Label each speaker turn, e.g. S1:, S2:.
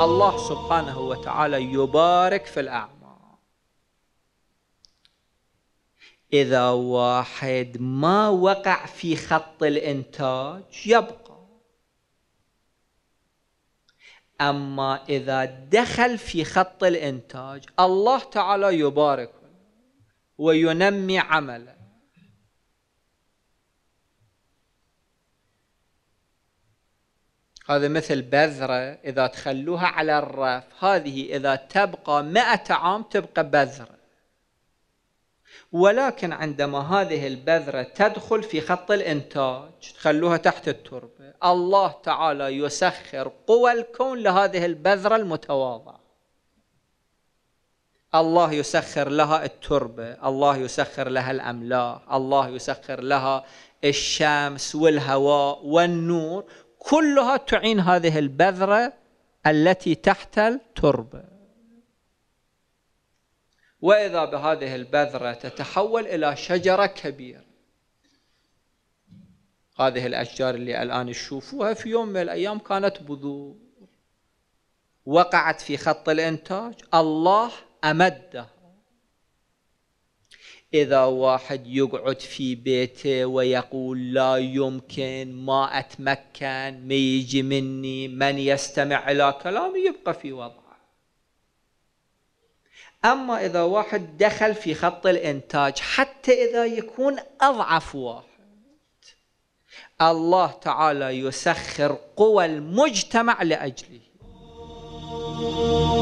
S1: الله سبحانه وتعالى يبارك في الأعمال إذا واحد ما وقع في خط الإنتاج يبقى أما إذا دخل في خط الإنتاج الله تعالى يبارك وينمي عمله هذا مثل بذرة إذا تخلوها على الرف هذه إذا تبقى مئة عام تبقى بذرة ولكن عندما هذه البذرة تدخل في خط الإنتاج تخلوها تحت التربة الله تعالى يسخر قوى الكون لهذه البذرة المتواضعة الله يسخر لها التربة الله يسخر لها الأملاح الله يسخر لها الشمس والهواء والنور كلها تعين هذه البذرة التي تحت التربة وإذا بهذه البذرة تتحول إلى شجرة كبيرة هذه الأشجار اللي الآن تشوفوها في يوم من الأيام كانت بذور وقعت في خط الإنتاج الله أمدها إذا واحد يقعد في بيته ويقول لا يمكن ما أتمكن ما يجي مني من يستمع إلى كلامي يبقى في وضعه أما إذا واحد دخل في خط الإنتاج حتى إذا يكون أضعف واحد الله تعالى يسخر قوى المجتمع لأجله